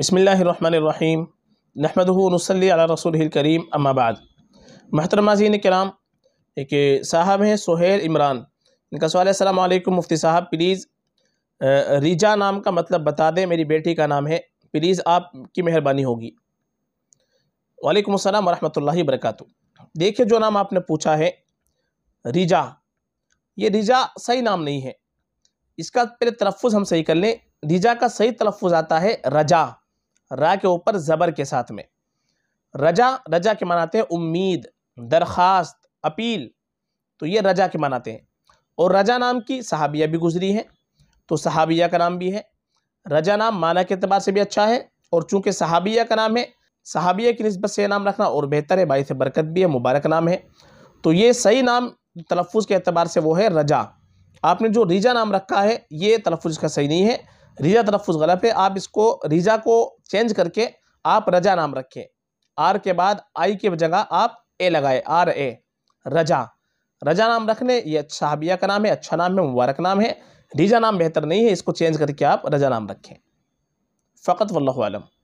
बसमीम नहमदनसली रसूल करीम अम्माबाद महतरम नाजीन कराम एक साहब हैं सोहेल इमरान इनका सवाल है मुफ्ती साहब प्लीज़ रीजा नाम का मतलब बता दें मेरी बेटी का नाम है प्लीज़ आप की मेहरबानी होगी वालेकुम अस्सलाम वरहमतुल्लाहि वबरकत देखिए जो नाम आपने पूछा है रिजा ये रिजा सही नाम नहीं है इसका पहले तलफ़ हम सही कर लें रिजा का सही तलफ़ आता है रजा रा के ऊपर ज़बर के साथ में रजा रजा के मनाते हैं उम्मीद दरख्वास्त अपील तो ये रजा के मनाते हैं और रजा नाम की सहाबिया भी गुजरी है तो सहाबिया का नाम भी है रजा नाम माना के अतबार से भी अच्छा है और चूँकि सहाबिया का नाम है सहाबिया की नस्बत से नाम रखना और बेहतर है बायस बरकत भी है मुबारक नाम है तो ये सही नाम तलफ़ के अतबार से वो है रजा आपने जो रिजा नाम रखा है ये तलफ़ का सही नहीं है रिजा तलफ़ गलत है आप इसको रिजा को चेंज करके आप रजा नाम रखें आर के बाद आई के जगह आप ए लगाए आर ए रजा रजा नाम रखने ये साहबिया का नाम है अच्छा नाम है मुबारक नाम है रिजा नाम बेहतर नहीं है इसको चेंज करके आप रजा नाम रखें फ़कत वल्लम